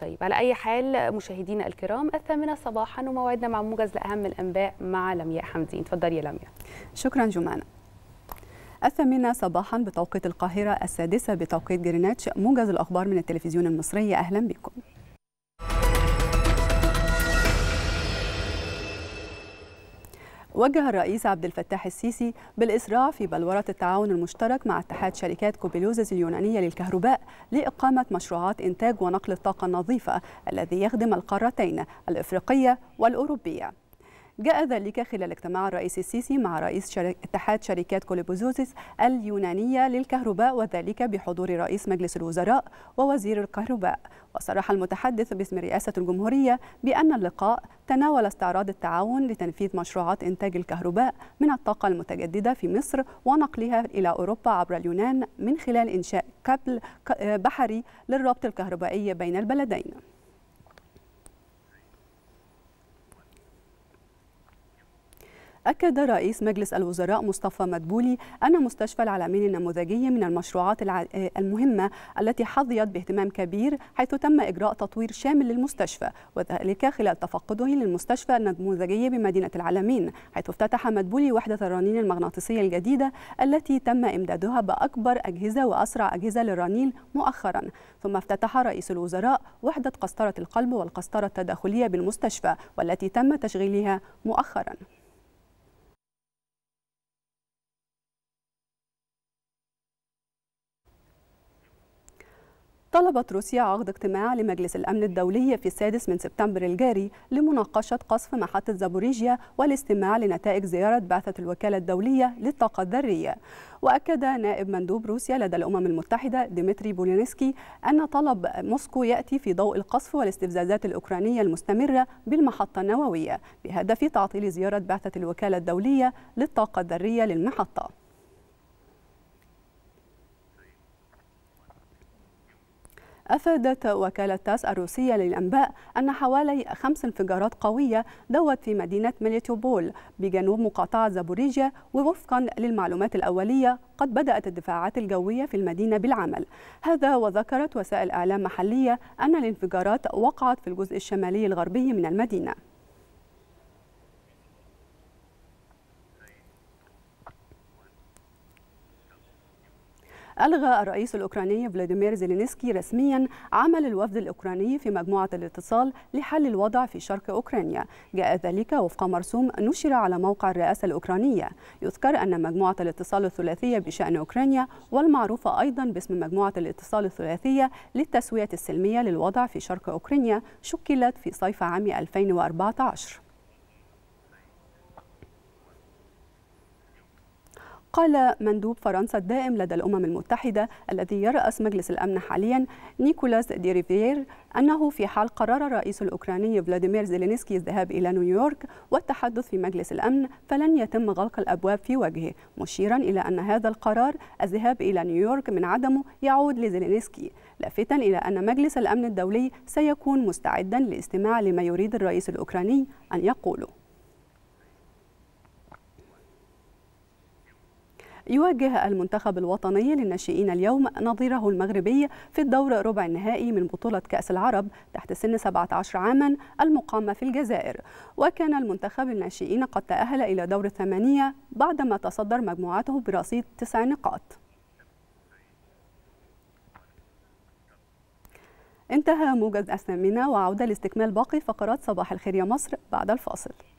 طيب على أي حال مشاهدينا الكرام الثامنة صباحا وموعدنا مع موجز لأهم الأنباء مع لمياء حمدين اتفضلي يا لمياء شكرا جمانة الثامنة صباحا بتوقيت القاهرة السادسة بتوقيت جرينتش موجز الأخبار من التلفزيون المصري أهلا بكم وجه الرئيس عبد الفتاح السيسي بالإسراع في بلورة التعاون المشترك مع اتحاد شركات كوبيلوزس اليونانية للكهرباء لإقامة مشروعات إنتاج ونقل الطاقة النظيفة الذي يخدم القارتين الإفريقية والأوروبية جاء ذلك خلال اجتماع الرئيس السيسي مع رئيس شرك... اتحاد شركات كوليبوزوزيس اليونانية للكهرباء وذلك بحضور رئيس مجلس الوزراء ووزير الكهرباء وصرح المتحدث باسم رئاسة الجمهورية بأن اللقاء تناول استعراض التعاون لتنفيذ مشروعات إنتاج الكهرباء من الطاقة المتجددة في مصر ونقلها إلى أوروبا عبر اليونان من خلال إنشاء كابل بحري للربط الكهربائي بين البلدين أكد رئيس مجلس الوزراء مصطفى مدبولي أن مستشفى العلمين النموذجي من المشروعات المهمة التي حظيت باهتمام كبير حيث تم إجراء تطوير شامل للمستشفى وذلك خلال تفقده للمستشفى النموذجي بمدينة العلمين حيث افتتح مدبولي وحدة الرنين المغناطيسية الجديدة التي تم إمدادها بأكبر أجهزة وأسرع أجهزة للرنين مؤخرا ثم افتتح رئيس الوزراء وحدة قسطرة القلب والقسطرة التداخلية بالمستشفى والتي تم تشغيلها مؤخرا طلبت روسيا عقد اجتماع لمجلس الأمن الدولي في السادس من سبتمبر الجاري لمناقشة قصف محطة زابوريجيا والاستماع لنتائج زيارة بعثة الوكالة الدولية للطاقة الذرية وأكد نائب مندوب روسيا لدى الأمم المتحدة ديمتري بولينسكي أن طلب موسكو يأتي في ضوء القصف والاستفزازات الأوكرانية المستمرة بالمحطة النووية بهدف تعطيل زيارة بعثة الوكالة الدولية للطاقة الذرية للمحطة أفادت وكالة تاس الروسية للأنباء أن حوالي خمس انفجارات قوية دوت في مدينة ميليتوبول بجنوب مقاطعة زابوريجيا ووفقا للمعلومات الأولية قد بدأت الدفاعات الجوية في المدينة بالعمل هذا وذكرت وسائل أعلام محلية أن الانفجارات وقعت في الجزء الشمالي الغربي من المدينة ألغى الرئيس الأوكراني فلاديمير زيلينسكي رسميا عمل الوفد الأوكراني في مجموعة الاتصال لحل الوضع في شرق أوكرانيا جاء ذلك وفق مرسوم نشر على موقع الرئاسة الأوكرانية يذكر أن مجموعة الاتصال الثلاثية بشأن أوكرانيا والمعروفة أيضا باسم مجموعة الاتصال الثلاثية للتسوية السلمية للوضع في شرق أوكرانيا شكلت في صيف عام 2014 قال مندوب فرنسا الدائم لدى الأمم المتحدة الذي يرأس مجلس الأمن حاليا نيكولاس دي ريفيير أنه في حال قرر الرئيس الأوكراني فلاديمير زيلينسكي الذهاب إلى نيويورك والتحدث في مجلس الأمن فلن يتم غلق الأبواب في وجهه مشيرا إلى أن هذا القرار الذهاب إلى نيويورك من عدمه يعود لزيلينسكي لافتا إلى أن مجلس الأمن الدولي سيكون مستعدا لاستماع لما يريد الرئيس الأوكراني أن يقوله يواجه المنتخب الوطني للناشئين اليوم نظيره المغربي في الدور ربع النهائي من بطولة كأس العرب تحت سن 17 عاما المقامة في الجزائر وكان المنتخب الناشئين قد تأهل إلى دور الثمانية بعدما تصدر مجموعته برصيد تسع نقاط انتهى موجز أسنان وعودة لاستكمال باقي فقرات صباح الخير يا مصر بعد الفاصل